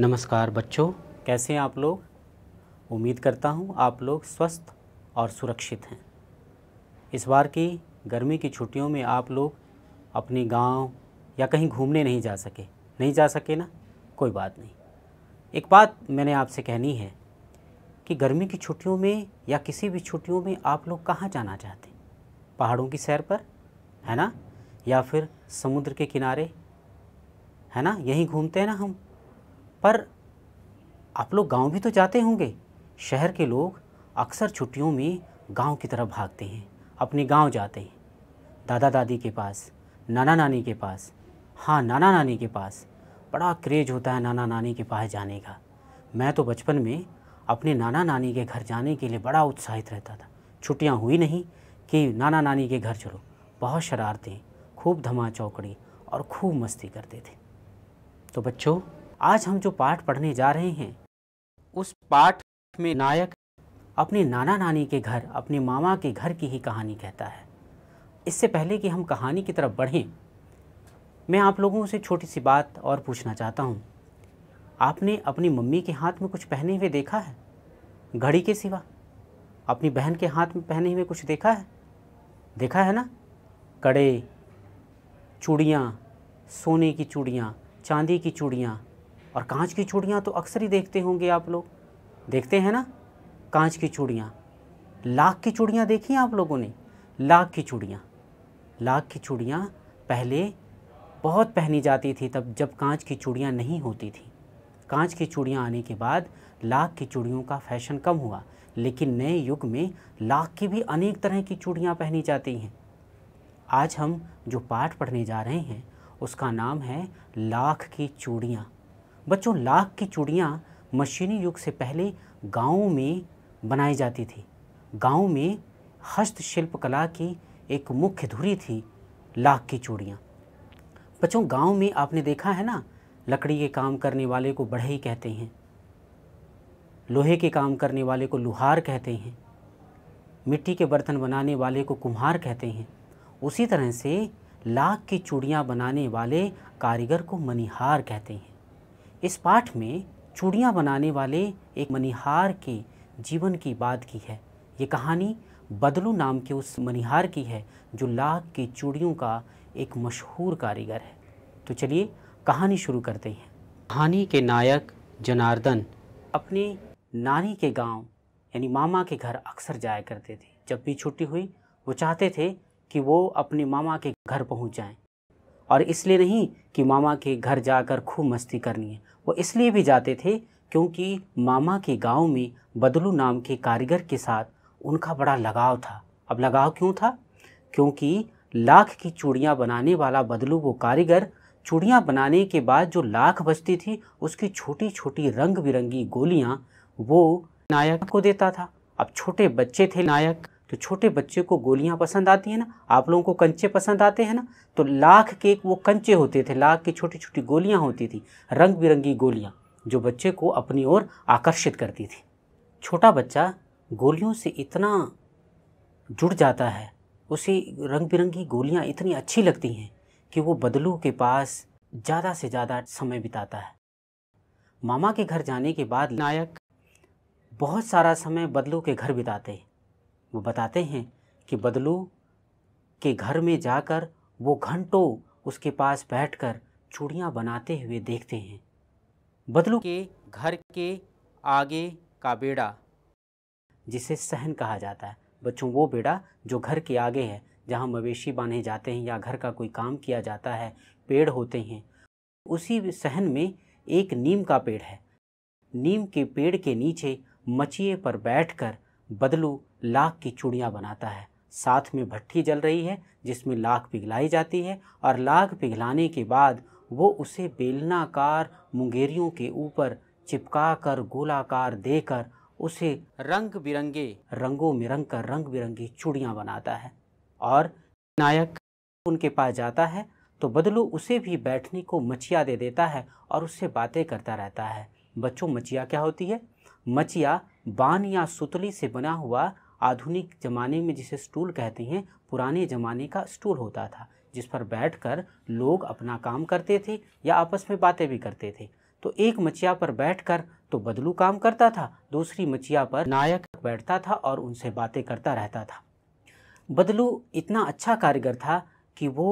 नमस्कार बच्चों कैसे हैं आप लोग उम्मीद करता हूं आप लोग स्वस्थ और सुरक्षित हैं इस बार की गर्मी की छुट्टियों में आप लोग अपने गांव या कहीं घूमने नहीं जा सके नहीं जा सके ना कोई बात नहीं एक बात मैंने आपसे कहनी है कि गर्मी की छुट्टियों में या किसी भी छुट्टियों में आप लोग कहाँ जाना चाहते हैं पहाड़ों की सैर पर है ना या फिर समुद्र के किनारे है ना यहीं घूमते हैं ना हम पर आप लोग गांव भी तो जाते होंगे शहर के लोग अक्सर छुट्टियों में गांव की तरफ भागते हैं अपने गांव जाते हैं दादा दादी के पास नाना नानी के पास हाँ नाना नानी के पास बड़ा क्रेज होता है नाना नानी के पास जाने का मैं तो बचपन में अपने नाना नानी के घर जाने के लिए बड़ा उत्साहित रहता था छुट्टियाँ हुई नहीं कि नाना नानी के घर चलो बहुत शरारतें खूब धमा चौकड़ी और खूब मस्ती करते थे तो बच्चों आज हम जो पाठ पढ़ने जा रहे हैं उस पाठ में नायक अपने नाना नानी के घर अपने मामा के घर की ही कहानी कहता है इससे पहले कि हम कहानी की तरफ बढ़ें मैं आप लोगों से छोटी सी बात और पूछना चाहता हूँ आपने अपनी मम्मी के हाथ में कुछ पहने हुए देखा है घड़ी के सिवा अपनी बहन के हाथ में पहने हुए कुछ देखा है देखा है ना कड़े चूड़ियाँ सोने की चूड़ियाँ चांदी की चूड़ियाँ और कांच की चूड़ियाँ तो अक्सर ही देखते होंगे आप लोग देखते हैं ना कांच की चूड़ियाँ लाख की चूड़ियाँ देखी आप लोगों ने लाख की चूड़ियाँ लाख की चूड़ियाँ पहले बहुत पहनी जाती थी तब जब कांच की चूड़ियाँ नहीं होती थी कांच की चूड़ियाँ आने के बाद लाख की चूड़ियों का फैशन कम हुआ लेकिन नए युग में लाख की भी अनेक तरह की चूड़ियाँ पहनी जाती हैं आज हम जो पाठ पढ़ने जा रहे हैं उसका नाम है लाख की चूड़ियाँ बच्चों लाख की चूड़ियाँ मशीनी युग से पहले गाँव में बनाई जाती थी गाँव में हस्तशिल्प कला की एक मुख्य धुरी थी लाख की चूड़ियाँ बच्चों गांव में आपने देखा है ना लकड़ी के काम करने वाले को बढ़ई कहते हैं लोहे के काम करने वाले को लुहार कहते हैं मिट्टी के बर्तन बनाने वाले को कुम्हार कहते हैं उसी तरह से लाख की चूड़ियाँ बनाने वाले कारीगर को मनिहार कहते हैं इस पाठ में चूड़ियाँ बनाने वाले एक मनिहार के जीवन की बात की है ये कहानी बदलू नाम के उस मनिहार की है जो लाख की चूड़ियों का एक मशहूर कारीगर है तो चलिए कहानी शुरू करते हैं कहानी के नायक जनार्दन अपने नानी के गांव यानी मामा के घर अक्सर जाया करते थे जब भी छुट्टी हुई वो चाहते थे कि वो अपने मामा के घर पहुंच जाएं और इसलिए नहीं कि मामा के घर जाकर खूब मस्ती करनी है वो इसलिए भी जाते थे क्योंकि मामा के गांव में बदलू नाम के कारीगर के साथ उनका बड़ा लगाव था अब लगाव क्यों था क्योंकि लाख की चूड़ियाँ बनाने वाला बदलू वो कारीगर चूड़ियाँ बनाने के बाद जो लाख बचती थी उसकी छोटी छोटी रंग बिरंगी गोलियाँ वो नायक को देता था अब छोटे बच्चे थे नायक तो छोटे बच्चे को गोलियां पसंद आती हैं ना आप लोगों को कंचे पसंद आते हैं ना तो लाख के वो कंचे होते थे लाख की छोटी छोटी गोलियां होती थी रंग बिरंगी गोलियां जो बच्चे को अपनी ओर आकर्षित करती थी छोटा बच्चा गोलियों से इतना जुड़ जाता है उसे रंग बिरंगी गोलियां इतनी अच्छी लगती हैं कि वो बदलू के पास ज़्यादा से ज़्यादा समय बिताता है मामा के घर जाने के बाद नायक बहुत सारा समय बदलू के घर बिताते हैं वो बताते हैं कि बदलू के घर में जाकर वो घंटों उसके पास बैठकर चूड़ियाँ बनाते हुए देखते हैं बदलू के घर के आगे का बेड़ा जिसे सहन कहा जाता है बच्चों वो बेड़ा जो घर के आगे है जहाँ मवेशी बांधे जाते हैं या घर का कोई काम किया जाता है पेड़ होते हैं उसी सहन में एक नीम का पेड़ है नीम के पेड़ के नीचे मचिए पर बैठकर बदलू लाख की चूड़ियाँ बनाता है साथ में भट्टी जल रही है जिसमें लाख पिघलाई जाती है और लाख पिघलाने के बाद वो उसे बेलनाकार मुंगेरियों के ऊपर चिपका कर गोलाकार देकर उसे रंग बिरंगे रंगों में रंग कर रंग बिरंगी चूड़ियाँ बनाता है और नायक उनके पास जाता है तो बदलू उसे भी बैठने को मचिया दे देता है और उससे बातें करता रहता है बच्चों मचिया क्या होती है मचिया बान या सुतली से बना हुआ आधुनिक ज़माने में जिसे स्टूल कहते हैं पुराने ज़माने का स्टूल होता था जिस पर बैठकर लोग अपना काम करते थे या आपस में बातें भी करते थे तो एक मचिया पर बैठकर तो बदलू काम करता था दूसरी मचिया पर नायक बैठता था और उनसे बातें करता रहता था बदलू इतना अच्छा कारीगर था कि वो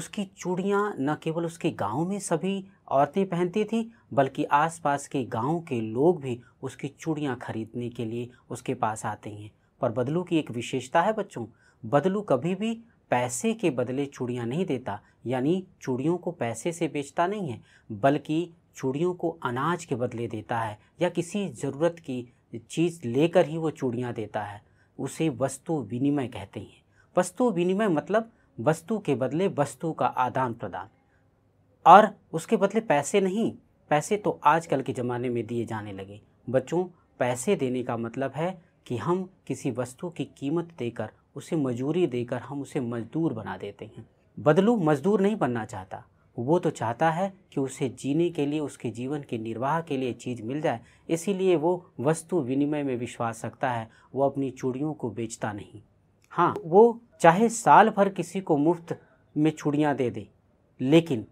उसकी चूड़ियाँ न केवल उसके गांव में सभी औरतें पहनती थीं बल्कि आसपास के गांव के लोग भी उसकी चूड़ियाँ खरीदने के लिए उसके पास आते हैं पर बदलू की एक विशेषता है बच्चों बदलू कभी भी पैसे के बदले चूड़ियाँ नहीं देता यानी चूड़ियों को पैसे से बेचता नहीं है बल्कि चूड़ियों को अनाज के बदले देता है या किसी ज़रूरत की चीज़ लेकर ही वो चूड़ियाँ देता है उसे वस्तु विनिमय कहते हैं वस्तु विनिमय मतलब वस्तु के बदले वस्तु का आदान प्रदान और उसके बदले पैसे नहीं पैसे तो आजकल के ज़माने में दिए जाने लगे बच्चों पैसे देने का मतलब है कि हम किसी वस्तु की कीमत देकर उसे मजदूरी देकर हम उसे मजदूर बना देते हैं बदलू मजदूर नहीं बनना चाहता वो तो चाहता है कि उसे जीने के लिए उसके जीवन के निर्वाह के लिए चीज़ मिल जाए इसीलिए वो वस्तु विनिमय में विश्वास रखता है वो अपनी चूड़ियों को बेचता नहीं हाँ वो चाहे साल भर किसी को मुफ्त में चूड़ियाँ दे दे लेकिन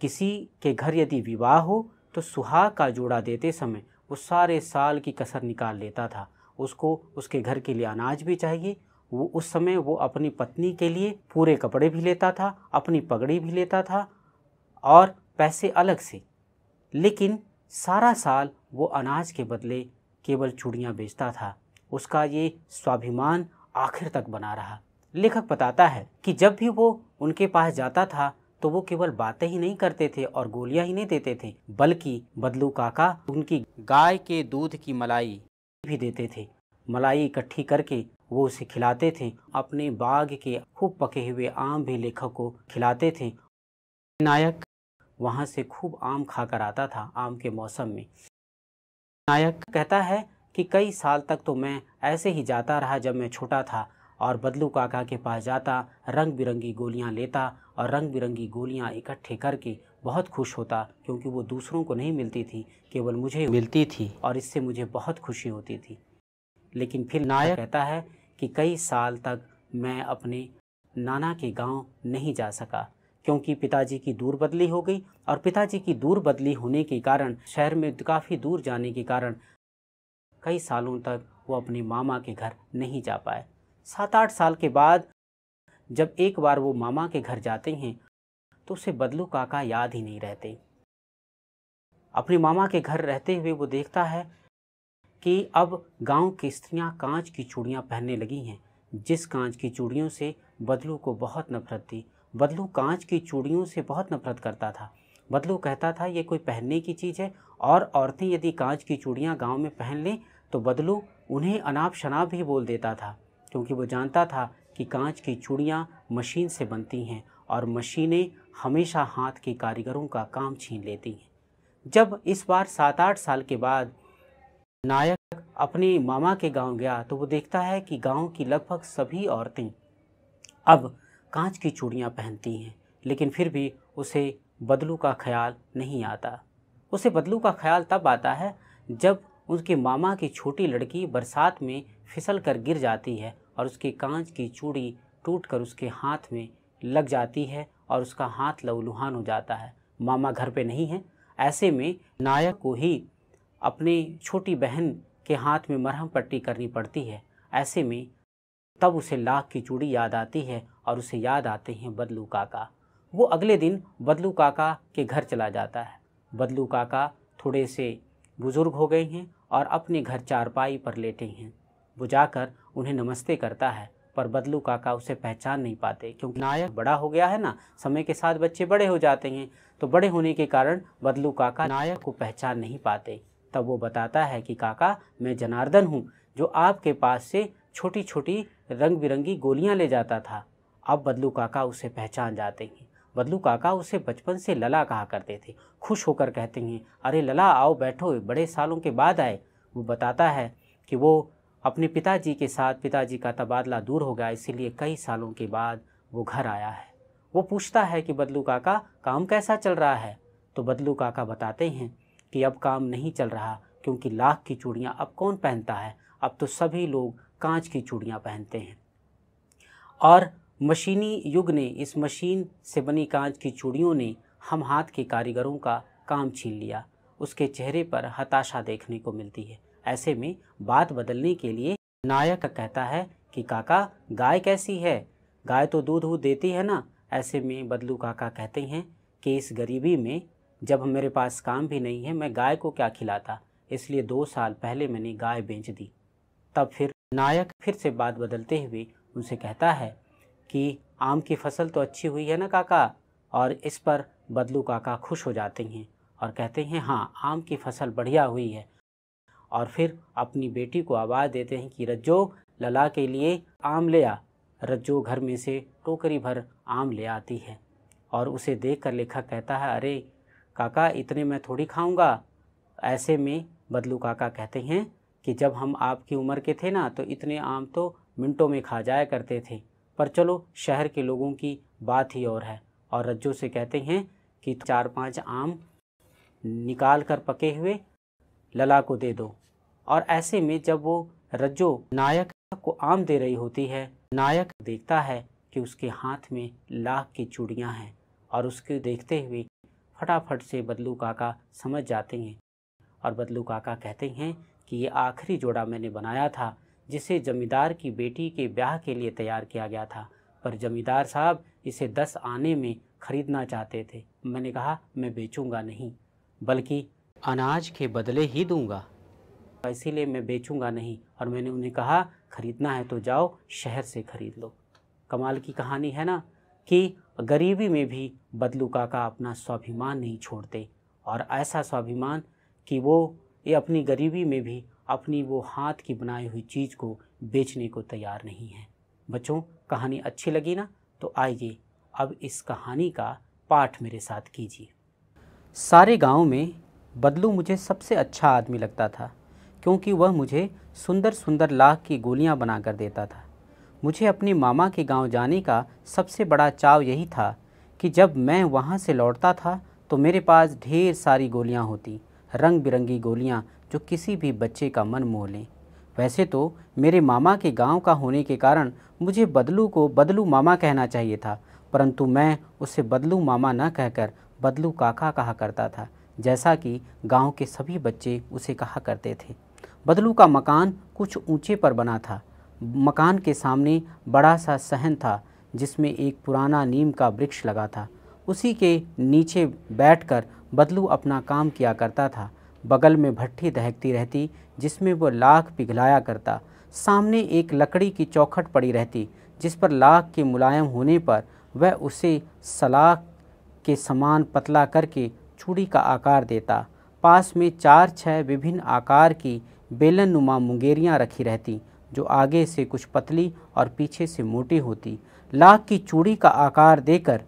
किसी के घर यदि विवाह हो तो सुहाग का जोड़ा देते समय वो सारे साल की कसर निकाल लेता था उसको उसके घर के लिए अनाज भी चाहिए वो उस समय वो अपनी पत्नी के लिए पूरे कपड़े भी लेता था अपनी पगड़ी भी लेता था और पैसे अलग से लेकिन सारा साल वो अनाज के बदले केवल चूड़ियाँ बेचता था उसका ये स्वाभिमान आखिर तक बना रहा लेखक बताता है कि जब भी वो उनके पास जाता था तो वो केवल बातें ही नहीं करते थे और गोलियां ही नहीं देते थे बल्कि बदलू काका उनकी गाय के दूध की मलाई भी देते थे मलाई इकट्ठी करके वो उसे खिलाते थे अपने बाग के खूब पके हुए आम भी लेखक को खिलाते थे नायक वहाँ से खूब आम खाकर आता था आम के मौसम में नायक कहता है कि कई साल तक तो मैं ऐसे ही जाता रहा जब मैं छोटा था और बदलू काका के पास जाता रंग बिरंगी गोलियां लेता और रंग बिरंगी गोलियां इकट्ठे करके बहुत खुश होता क्योंकि वो दूसरों को नहीं मिलती थी केवल मुझे मिलती थी और इससे मुझे बहुत खुशी होती थी लेकिन फिर नायक कहता है कि कई साल तक मैं अपने नाना के गांव नहीं जा सका क्योंकि पिताजी की दूर बदली हो गई और पिताजी की दूर बदली होने के कारण शहर में काफ़ी दूर जाने के कारण कई सालों तक वो अपने मामा के घर नहीं जा पाए सात आठ साल के बाद जब एक बार वो मामा के घर जाते हैं तो उसे बदलू काका याद ही नहीं रहते अपने मामा के घर रहते हुए वो देखता है कि अब गांव की स्त्रियां कांच की चूड़ियां पहनने लगी हैं जिस कांच की चूड़ियों से बदलू को बहुत नफरत थी बदलू कांच की चूड़ियों से बहुत नफरत करता था बदलू कहता था ये कोई पहनने की चीज़ है और औरतें यदि कांच की चूड़ियाँ गाँव में पहन लें तो बदलू उन्हें अनाप शनाप भी बोल देता था क्योंकि वो जानता था कि कांच की चूड़ियाँ मशीन से बनती हैं और मशीनें हमेशा हाथ के कारीगरों का काम छीन लेती हैं जब इस बार सात आठ साल के बाद नायक अपने मामा के गांव गया तो वो देखता है कि गांव की लगभग सभी औरतें अब कांच की चूड़ियाँ पहनती हैं लेकिन फिर भी उसे बदलू का ख्याल नहीं आता उसे बदलू का ख्याल तब आता है जब उनके मामा की छोटी लड़की बरसात में फिसल कर गिर जाती है और उसकी कांच की चूड़ी टूट कर उसके हाथ में लग जाती है और उसका हाथ लवलुहान हो जाता है मामा घर पे नहीं है ऐसे में नायक को ही अपने छोटी बहन के हाथ में मरहम पट्टी करनी पड़ती है ऐसे में तब उसे लाख की चूड़ी याद आती है और उसे याद आते हैं बदलू काका वो अगले दिन बदलू काका के घर चला जाता है बदलू काका थोड़े से बुज़ुर्ग हो गए हैं और अपने घर चारपाई पर लेटे हैं बुझाकर उन्हें नमस्ते करता है पर बदलू काका उसे पहचान नहीं पाते क्योंकि नायक बड़ा हो गया है ना समय के साथ बच्चे बड़े हो जाते हैं तो बड़े होने के कारण बदलू काका नायक को पहचान नहीं पाते तब वो बताता है कि काका मैं जनार्दन हूँ जो आपके पास से छोटी छोटी रंग बिरंगी गोलियाँ ले जाता था अब बदलू काका उसे पहचान जाते हैं बदलू काका उसे बचपन से लला कहा करते थे खुश होकर कहते हैं अरे लला आओ बैठो बड़े सालों के बाद आए वो बताता है कि वो अपने पिताजी के साथ पिताजी का तबादला दूर हो गया इसीलिए कई सालों के बाद वो घर आया है वो पूछता है कि बदलू काका काम कैसा चल रहा है तो बदलू काका बताते हैं कि अब काम नहीं चल रहा क्योंकि लाख की चूड़ियाँ अब कौन पहनता है अब तो सभी लोग कांच की चूड़ियाँ पहनते हैं और मशीनी युग ने इस मशीन से बनी कांच की चूड़ियों ने हम हाथ के कारीगरों का काम छीन लिया उसके चेहरे पर हताशा देखने को मिलती है ऐसे में बात बदलने के लिए नायक कहता है कि काका गाय कैसी है गाय तो दूध वूध देती है ना ऐसे में बदलू काका कहते हैं कि इस गरीबी में जब मेरे पास काम भी नहीं है मैं गाय को क्या खिलाता इसलिए दो साल पहले मैंने गाय बेच दी तब फिर नायक फिर से बात बदलते हुए उनसे कहता है कि आम की फसल तो अच्छी हुई है ना काका और इस पर बदलू काका खुश हो जाते हैं और कहते हैं हाँ आम की फसल बढ़िया हुई है और फिर अपनी बेटी को आवाज़ देते हैं कि रज्जो लला के लिए आम ले आ रज्जो घर में से टोकरी भर आम ले आती है और उसे देख कर लेखक कहता है अरे काका इतने मैं थोड़ी खाऊंगा ऐसे में बदलू काका कहते हैं कि जब हम आपकी उम्र के थे ना तो इतने आम तो मिनटों में खा जाया करते थे पर चलो शहर के लोगों की बात ही और है और रज्जो से कहते हैं कि चार पांच आम निकाल कर पके हुए लला को दे दो और ऐसे में जब वो रज्जो नायक को आम दे रही होती है नायक देखता है कि उसके हाथ में लाख की चूड़ियाँ हैं और उसके देखते हुए फटाफट से बदलू काका समझ जाते हैं और बदलू काका कहते हैं कि ये आखिरी जोड़ा मैंने बनाया था जिसे जमींदार की बेटी के ब्याह के लिए तैयार किया गया था पर जमींदार साहब इसे दस आने में खरीदना चाहते थे मैंने कहा मैं बेचूंगा नहीं बल्कि अनाज के बदले ही दूंगा का तो इसीलिए मैं बेचूंगा नहीं और मैंने उन्हें कहा ख़रीदना है तो जाओ शहर से ख़रीद लो कमाल की कहानी है ना कि गरीबी में भी बदलू काका अपना स्वाभिमान नहीं छोड़ते और ऐसा स्वाभिमान कि वो ये अपनी गरीबी में भी अपनी वो हाथ की बनाई हुई चीज़ को बेचने को तैयार नहीं है बच्चों कहानी अच्छी लगी ना तो आइए अब इस कहानी का पाठ मेरे साथ कीजिए सारे गांव में बदलू मुझे सबसे अच्छा आदमी लगता था क्योंकि वह मुझे सुंदर सुंदर लाख की गोलियां बनाकर देता था मुझे अपने मामा के गांव जाने का सबसे बड़ा चाव यही था कि जब मैं वहां से लौटता था तो मेरे पास ढेर सारी गोलियां होती रंग बिरंगी गोलियां जो किसी भी बच्चे का मन मोह लें वैसे तो मेरे मामा के गांव का होने के कारण मुझे बदलू को बदलू मामा कहना चाहिए था परंतु मैं उसे बदलू मामा न कहकर बदलू काका कहा करता था जैसा कि गांव के सभी बच्चे उसे कहा करते थे बदलू का मकान कुछ ऊंचे पर बना था मकान के सामने बड़ा सा सहन था जिसमें एक पुराना नीम का वृक्ष लगा था उसी के नीचे बैठकर बदलू अपना काम किया करता था बगल में भट्टी दहकती रहती जिसमें वो लाख पिघलाया करता सामने एक लकड़ी की चौखट पड़ी रहती जिस पर लाख के मुलायम होने पर वह उसे सलाख के समान पतला करके चूड़ी का आकार देता पास में चार छः विभिन्न आकार की बेलन नुमा मुंगेरियाँ रखी रहती जो आगे से कुछ पतली और पीछे से मोटी होती लाख की चूड़ी का आकार देकर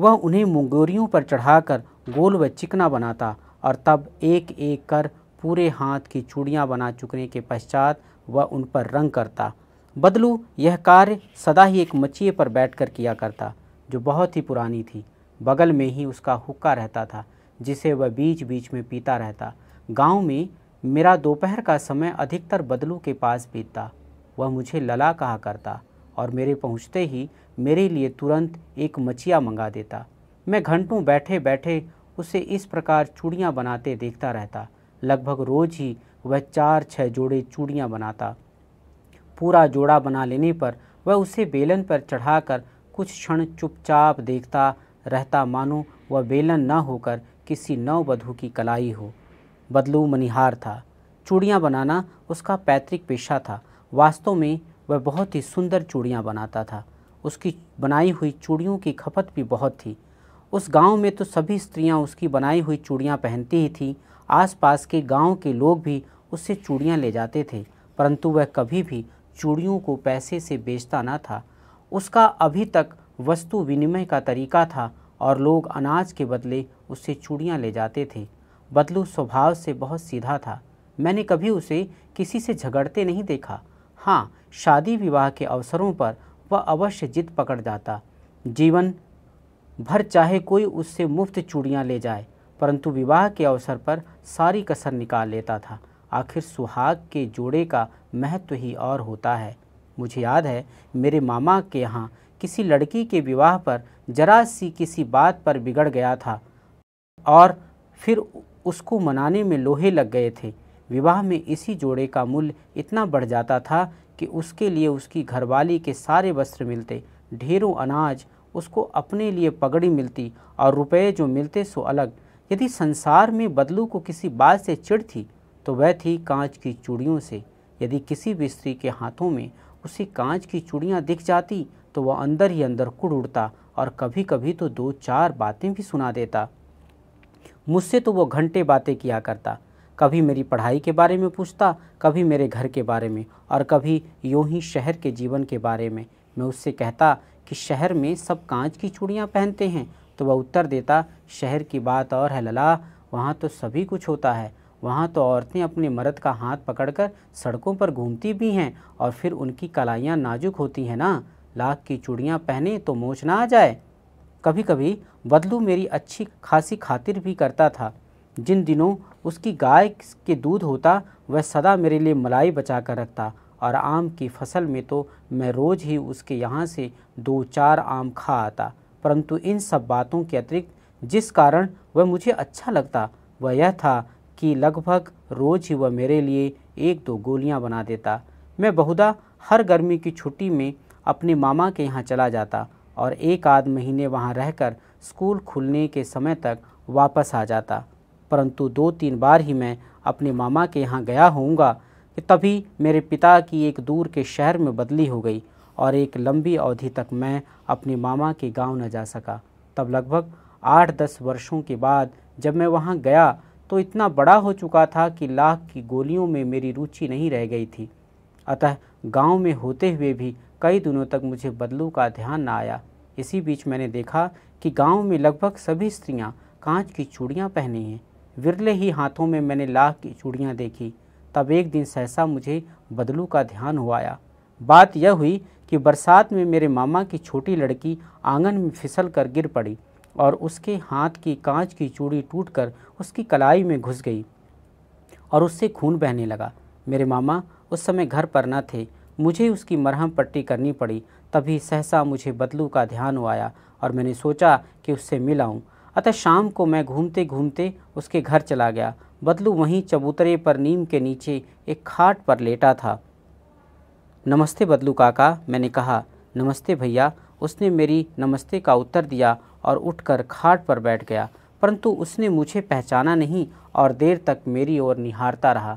वह उन्हें मुंगोरियों पर चढ़ाकर गोल व चिकना बनाता और तब एक एक कर पूरे हाथ की चूड़ियाँ बना चुकने के पश्चात वह उन पर रंग करता बदलू यह कार्य सदा ही एक मचिए पर बैठकर किया करता जो बहुत ही पुरानी थी बगल में ही उसका हुक्का रहता था जिसे वह बीच बीच में पीता रहता गांव में मेरा दोपहर का समय अधिकतर बदलू के पास बीतता वह मुझे लला कहा करता और मेरे पहुँचते ही मेरे लिए तुरंत एक मचिया मंगा देता मैं घंटों बैठे बैठे उसे इस प्रकार चूड़ियाँ बनाते देखता रहता लगभग रोज ही वह चार छः जोड़े चूड़ियाँ बनाता पूरा जोड़ा बना लेने पर वह उसे बेलन पर चढ़ाकर कुछ क्षण चुपचाप देखता रहता मानो वह बेलन न होकर किसी नववधु की कलाई हो बदलू मनिहार था चूड़ियाँ बनाना उसका पैतृक पेशा था वास्तव में वह बहुत ही सुंदर चूड़ियाँ बनाता था उसकी बनाई हुई चूड़ियों की खपत भी बहुत थी उस गांव में तो सभी स्त्रियां उसकी बनाई हुई चूड़ियां पहनती ही थीं आसपास के गांव के लोग भी उससे चूड़ियां ले जाते थे परंतु वह कभी भी चूड़ियों को पैसे से बेचता ना था उसका अभी तक वस्तु विनिमय का तरीका था और लोग अनाज के बदले उससे चूड़ियाँ ले जाते थे बदलू स्वभाव से बहुत सीधा था मैंने कभी उसे किसी से झगड़ते नहीं देखा हाँ शादी विवाह के अवसरों पर वह अवश्य जिद पकड़ जाता जीवन भर चाहे कोई उससे मुफ्त चूड़ियाँ ले जाए परंतु विवाह के अवसर पर सारी कसर निकाल लेता था आखिर सुहाग के जोड़े का महत्व ही और होता है मुझे याद है मेरे मामा के यहाँ किसी लड़की के विवाह पर जरा सी किसी बात पर बिगड़ गया था और फिर उसको मनाने में लोहे लग गए थे विवाह में इसी जोड़े का मूल्य इतना बढ़ जाता था कि उसके लिए उसकी घरवाली के सारे वस्त्र मिलते ढेरों अनाज उसको अपने लिए पगड़ी मिलती और रुपए जो मिलते सो अलग यदि संसार में बदलू को किसी बात से चिड़ थी तो वह थी कांच की चूड़ियों से यदि किसी भी स्त्री के हाथों में उसे कांच की चूड़ियाँ दिख जाती तो वह अंदर ही अंदर कुड़ उड़ता और कभी कभी तो दो चार बातें भी सुना देता मुझसे तो वो घंटे बातें किया करता कभी मेरी पढ़ाई के बारे में पूछता कभी मेरे घर के बारे में और कभी यूँ ही शहर के जीवन के बारे में मैं उससे कहता कि शहर में सब कांच की चूड़ियाँ पहनते हैं तो वह उत्तर देता शहर की बात और है लला वहाँ तो सभी कुछ होता है वहाँ तो औरतें अपने मर्द का हाथ पकड़कर सड़कों पर घूमती भी हैं और फिर उनकी कलाइयाँ नाजुक होती हैं ना लाख की चूड़ियाँ पहने तो मोच ना आ जाए कभी कभी बदलू मेरी अच्छी खासी खातिर भी करता था जिन दिनों उसकी गाय के दूध होता वह सदा मेरे लिए मलाई बचा कर रखता और आम की फसल में तो मैं रोज़ ही उसके यहाँ से दो चार आम खा आता परंतु इन सब बातों के अतिरिक्त जिस कारण वह मुझे अच्छा लगता वह यह था कि लगभग रोज़ ही वह मेरे लिए एक दो गोलियाँ बना देता मैं बहुधा हर गर्मी की छुट्टी में अपने मामा के यहाँ चला जाता और एक आध महीने वहाँ रहकर स्कूल खुलने के समय तक वापस आ जाता परंतु दो तीन बार ही मैं अपने मामा के यहाँ गया होऊंगा कि तभी मेरे पिता की एक दूर के शहर में बदली हो गई और एक लंबी अवधि तक मैं अपने मामा के गांव न जा सका तब लगभग आठ दस वर्षों के बाद जब मैं वहाँ गया तो इतना बड़ा हो चुका था कि लाख की गोलियों में मेरी रुचि नहीं रह गई थी अतः गांव में होते हुए भी कई दिनों तक मुझे बदलू का ध्यान न आया इसी बीच मैंने देखा कि गांव में लगभग सभी स्त्रियां कांच की चूड़ियां पहनी हैं विरले ही हाथों में मैंने लाख की चूड़ियां देखी तब एक दिन सहसा मुझे बदलू का ध्यान हो आया बात यह हुई कि बरसात में मेरे मामा की छोटी लड़की आंगन में फिसल कर गिर पड़ी और उसके हाथ की कांच की चूड़ी टूटकर उसकी कलाई में घुस गई और उससे खून बहने लगा मेरे मामा उस समय घर पर न थे मुझे उसकी मरहम पट्टी करनी पड़ी तभी सहसा मुझे बदलू का ध्यान हो आया और मैंने सोचा कि उससे मिलाऊँ अतः शाम को मैं घूमते घूमते उसके घर चला गया बदलू वहीं चबूतरे पर नीम के नीचे एक खाट पर लेटा था नमस्ते बदलू काका मैंने कहा नमस्ते भैया उसने मेरी नमस्ते का उत्तर दिया और उठकर खाट पर बैठ गया परंतु उसने मुझे पहचाना नहीं और देर तक मेरी ओर निहारता रहा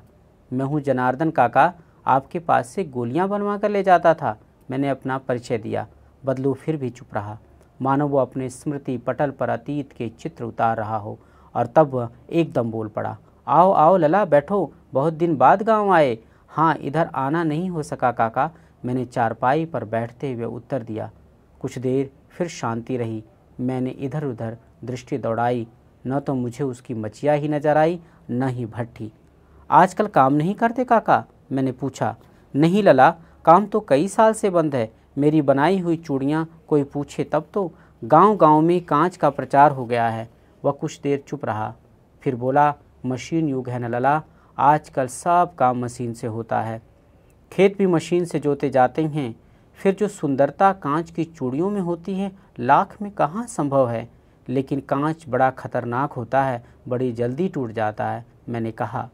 मैं हूँ जनार्दन काका आपके पास से गोलियां बनवा कर ले जाता था मैंने अपना परिचय दिया बदलू फिर भी चुप रहा मानो वो अपने स्मृति पटल पर अतीत के चित्र उतार रहा हो और तब वह एकदम बोल पड़ा आओ आओ लला बैठो बहुत दिन बाद गांव आए हाँ इधर आना नहीं हो सका काका मैंने चारपाई पर बैठते हुए उत्तर दिया कुछ देर फिर शांति रही मैंने इधर उधर दृष्टि दौड़ाई न तो मुझे उसकी मचिया ही नजर आई न ही भट्टी आजकल काम नहीं करते काका मैंने पूछा नहीं लला काम तो कई साल से बंद है मेरी बनाई हुई चूड़ियाँ कोई पूछे तब तो गांव-गांव में कांच का प्रचार हो गया है वह कुछ देर चुप रहा फिर बोला मशीन युग है न लला आजकल सब काम मशीन से होता है खेत भी मशीन से जोते जाते हैं फिर जो सुंदरता कांच की चूड़ियों में होती है लाख में कहाँ संभव है लेकिन कांच बड़ा खतरनाक होता है बड़ी जल्दी टूट जाता है मैंने कहा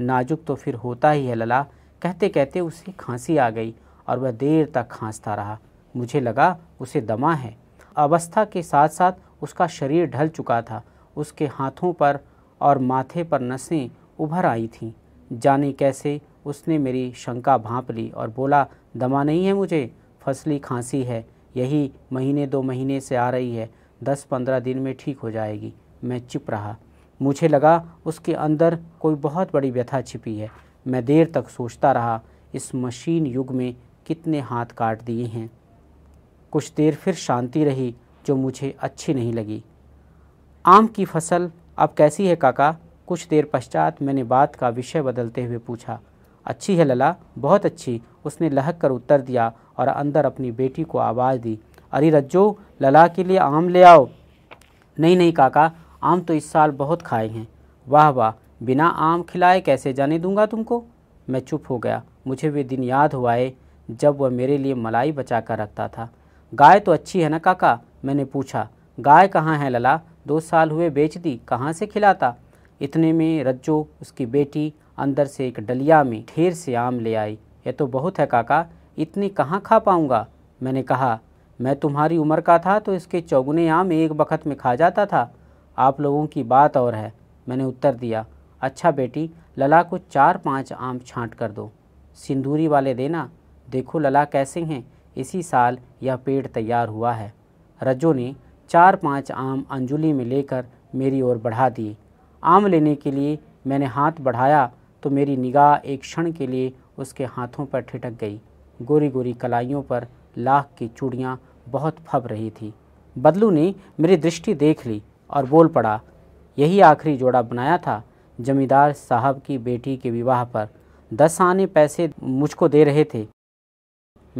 नाजुक तो फिर होता ही है लला कहते कहते उसे खांसी आ गई और वह देर तक खांसता रहा मुझे लगा उसे दमा है अवस्था के साथ साथ उसका शरीर ढल चुका था उसके हाथों पर और माथे पर नसें उभर आई थीं जाने कैसे उसने मेरी शंका भांप ली और बोला दमा नहीं है मुझे फसली खांसी है यही महीने दो महीने से आ रही है दस पंद्रह दिन में ठीक हो जाएगी मैं चुप रहा मुझे लगा उसके अंदर कोई बहुत बड़ी व्यथा छिपी है मैं देर तक सोचता रहा इस मशीन युग में कितने हाथ काट दिए हैं कुछ देर फिर शांति रही जो मुझे अच्छी नहीं लगी आम की फसल अब कैसी है काका कुछ देर पश्चात मैंने बात का विषय बदलते हुए पूछा अच्छी है लला बहुत अच्छी उसने लहक कर उत्तर दिया और अंदर अपनी बेटी को आवाज़ दी अरे रज्जो लला के लिए आम ले आओ नहीं नहीं काका आम तो इस साल बहुत खाए हैं वाह वाह बिना आम खिलाए कैसे जाने दूंगा तुमको मैं चुप हो गया मुझे वे दिन याद हुआए जब वह मेरे लिए मलाई बचा कर रखता था गाय तो अच्छी है ना काका मैंने पूछा गाय कहाँ है लला दो साल हुए बेच दी कहाँ से खिलाता इतने में रज्जो उसकी बेटी अंदर से एक डलिया में ढेर से आम ले आई यह तो बहुत है काका इतनी कहाँ खा पाऊँगा मैंने कहा मैं तुम्हारी उम्र का था तो इसके चौगुने आम एक बखत में खा जाता था आप लोगों की बात और है मैंने उत्तर दिया अच्छा बेटी लला को चार पांच आम छांट कर दो सिंदूरी वाले देना देखो लला कैसे हैं इसी साल यह पेड़ तैयार हुआ है रज्जो ने चार पांच आम अंजुली में लेकर मेरी ओर बढ़ा दिए आम लेने के लिए मैंने हाथ बढ़ाया तो मेरी निगाह एक क्षण के लिए उसके हाथों पर ठिटक गई गोरी गोरी कलाइयों पर लाख की चूड़ियाँ बहुत फब रही थी बदलू ने मेरी दृष्टि देख ली और बोल पड़ा यही आखिरी जोड़ा बनाया था जमींदार साहब की बेटी के विवाह पर दस आने पैसे मुझको दे रहे थे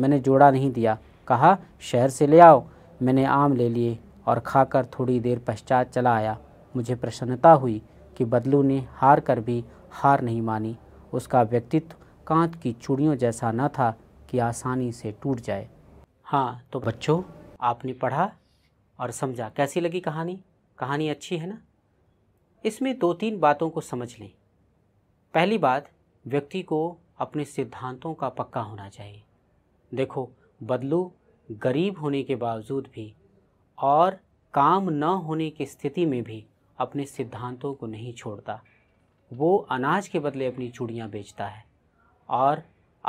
मैंने जोड़ा नहीं दिया कहा शहर से ले आओ मैंने आम ले लिए और खाकर थोड़ी देर पश्चात चला आया मुझे प्रसन्नता हुई कि बदलू ने हार कर भी हार नहीं मानी उसका व्यक्तित्व कांत की चूड़ियों जैसा न था कि आसानी से टूट जाए हाँ तो बच्चों आपने पढ़ा और समझा कैसी लगी कहानी कहानी अच्छी है ना इसमें दो तीन बातों को समझ लें पहली बात व्यक्ति को अपने सिद्धांतों का पक्का होना चाहिए देखो बदलू गरीब होने के बावजूद भी और काम न होने की स्थिति में भी अपने सिद्धांतों को नहीं छोड़ता वो अनाज के बदले अपनी चूड़ियाँ बेचता है और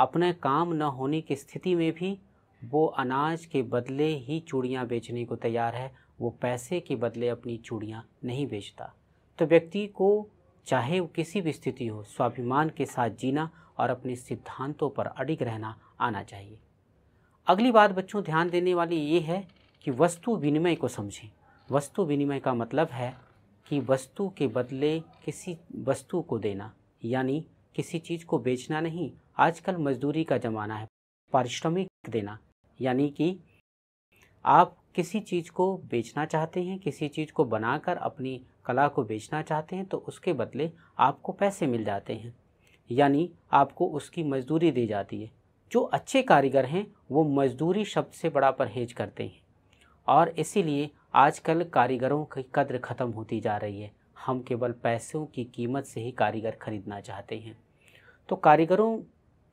अपने काम न होने की स्थिति में भी वो अनाज के बदले ही चूड़ियाँ बेचने को तैयार है वो पैसे के बदले अपनी चूड़ियाँ नहीं बेचता तो व्यक्ति को चाहे वो किसी भी स्थिति हो स्वाभिमान के साथ जीना और अपने सिद्धांतों पर अडिग रहना आना चाहिए अगली बात बच्चों ध्यान देने वाली ये है कि वस्तु विनिमय को समझें वस्तु विनिमय का मतलब है कि वस्तु के बदले किसी वस्तु को देना यानी किसी चीज़ को बेचना नहीं आजकल मजदूरी का ज़माना है पारिश्रमिक देना यानी कि आप किसी चीज़ को बेचना चाहते हैं किसी चीज़ को बनाकर अपनी कला को बेचना चाहते हैं तो उसके बदले आपको पैसे मिल जाते हैं यानी आपको उसकी मजदूरी दी जाती है जो अच्छे कारीगर हैं वो मजदूरी शब्द से बड़ा परहेज करते हैं और इसीलिए आजकल कारीगरों की कद्र ख़त्म होती जा रही है हम केवल पैसों की कीमत से ही कारीगर ख़रीदना चाहते हैं तो कारीगरों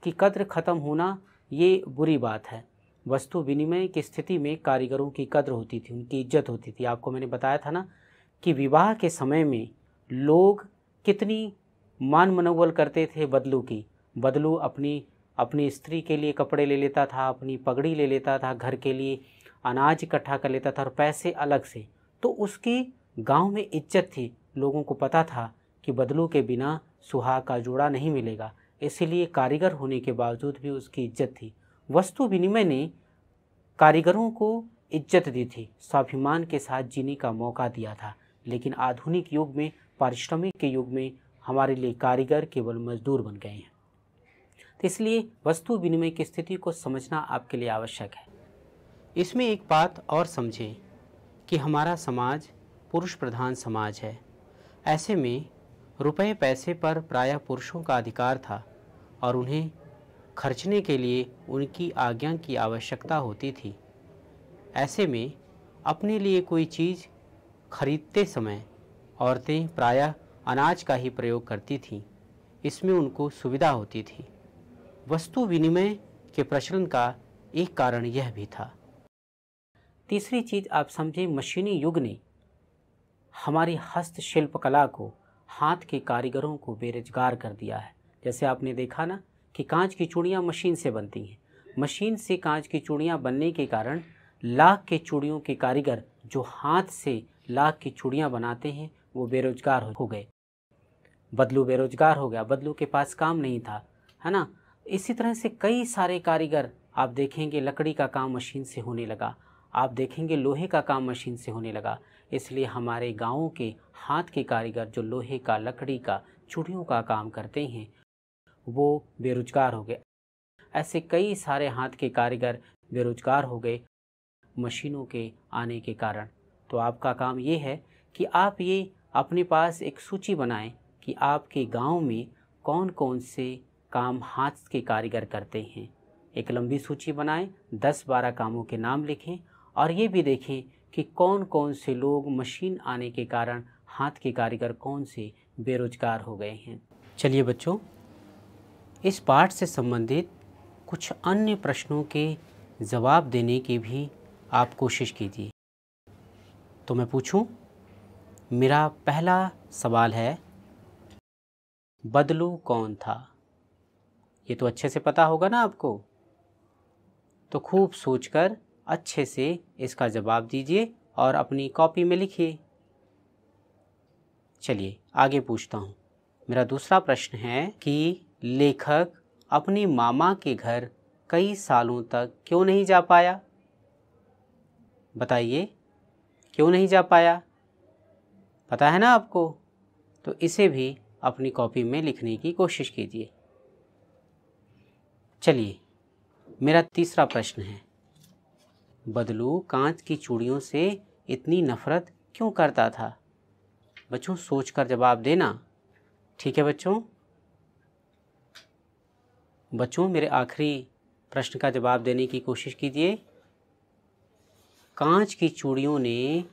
की कद्र ख़त्म होना ये बुरी बात है वस्तु विनिमय की स्थिति में कारीगरों की कद्र होती थी उनकी इज्जत होती थी आपको मैंने बताया था ना कि विवाह के समय में लोग कितनी मान मनोबल करते थे बदलू की बदलू अपनी अपनी स्त्री के लिए कपड़े ले लेता था अपनी पगड़ी ले लेता था घर के लिए अनाज इकट्ठा कर लेता था और पैसे अलग से तो उसकी गांव में इज्जत थी लोगों को पता था कि बदलू के बिना सुहाग का जोड़ा नहीं मिलेगा इसीलिए कारीगर होने के बावजूद भी उसकी इज्जत थी वस्तु विनिमय ने कारीगरों को इज्जत दी थी स्वाभिमान के साथ जीने का मौका दिया था लेकिन आधुनिक युग में पारिश्रमिक के युग में हमारे लिए कारीगर केवल मजदूर बन गए हैं तो इसलिए वस्तु विनिमय की स्थिति को समझना आपके लिए आवश्यक है इसमें एक बात और समझें कि हमारा समाज पुरुष प्रधान समाज है ऐसे में रुपए पैसे पर प्रायः पुरुषों का अधिकार था और उन्हें खर्चने के लिए उनकी आज्ञा की आवश्यकता होती थी ऐसे में अपने लिए कोई चीज़ खरीदते समय औरतें प्रायः अनाज का ही प्रयोग करती थीं इसमें उनको सुविधा होती थी वस्तु विनिमय के प्रचलन का एक कारण यह भी था तीसरी चीज़ आप समझें मशीनी युग ने हमारी हस्तशिल्प कला को हाथ के कारीगरों को बेरोजगार कर दिया है जैसे आपने देखा ना कि कांच की चूड़ियाँ मशीन से बनती हैं मशीन से कांच की चूड़ियाँ बनने के कारण लाख के चूड़ियों के कारीगर जो हाथ से लाख की चूड़ियाँ बनाते हैं वो बेरोजगार हो गए बदलू बेरोजगार हो गया बदलू के पास काम नहीं था है ना इसी तरह से कई सारे कारीगर आप देखेंगे लकड़ी का काम मशीन से होने लगा आप देखेंगे लोहे का काम मशीन से होने लगा इसलिए हमारे गाँव के हाथ के कारीगर जो लोहे का लकड़ी का चूड़ियों का काम करते हैं वो बेरोजगार हो गए ऐसे कई सारे हाथ के कारीगर बेरोजगार हो गए मशीनों के आने के कारण तो आपका काम ये है कि आप ये अपने पास एक सूची बनाएं कि आपके गांव में कौन कौन से काम हाथ के कारीगर करते हैं एक लंबी सूची बनाएं दस बारह कामों के नाम लिखें और ये भी देखें कि कौन कौन से लोग मशीन आने के कारण हाथ के कारीगर कौन से बेरोजगार हो गए हैं चलिए बच्चों इस पाठ से संबंधित कुछ अन्य प्रश्नों के जवाब देने की भी आप कोशिश कीजिए तो मैं पूछूं मेरा पहला सवाल है बदलू कौन था ये तो अच्छे से पता होगा ना आपको तो खूब सोचकर अच्छे से इसका जवाब दीजिए और अपनी कॉपी में लिखिए चलिए आगे पूछता हूँ मेरा दूसरा प्रश्न है कि लेखक अपने मामा के घर कई सालों तक क्यों नहीं जा पाया बताइए क्यों नहीं जा पाया पता है ना आपको तो इसे भी अपनी कॉपी में लिखने की कोशिश कीजिए चलिए मेरा तीसरा प्रश्न है बदलू कांच की चूड़ियों से इतनी नफ़रत क्यों करता था बच्चों सोचकर जवाब देना ठीक है बच्चों बच्चों मेरे आखिरी प्रश्न का जवाब देने की कोशिश कीजिए कांच की चूड़ियों ने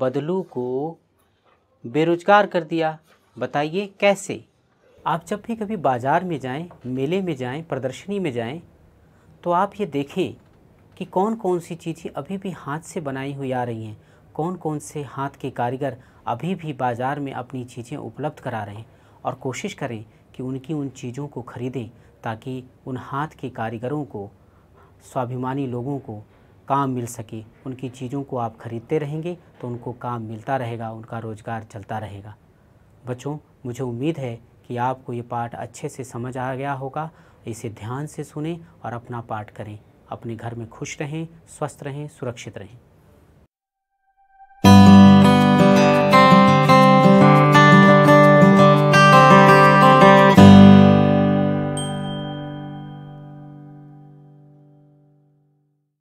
बदलू को बेरोजगार कर दिया बताइए कैसे आप जब भी कभी बाज़ार में जाएं, मेले में जाएं, प्रदर्शनी में जाएं, तो आप ये देखें कि कौन कौन सी चीज़ें अभी भी हाथ से बनाई हुई आ रही हैं कौन कौन से हाथ के कारीगर अभी भी बाज़ार में अपनी चीज़ें उपलब्ध करा रहे हैं और कोशिश करें कि उनकी उन चीज़ों को ख़रीदें ताकि उन हाथ के कारीगरों को स्वाभिमानी लोगों को काम मिल सके उनकी चीज़ों को आप खरीदते रहेंगे तो उनको काम मिलता रहेगा उनका रोज़गार चलता रहेगा बच्चों मुझे उम्मीद है कि आपको ये पाठ अच्छे से समझ आ गया होगा इसे ध्यान से सुने और अपना पाठ करें अपने घर में खुश रहें स्वस्थ रहें सुरक्षित रहें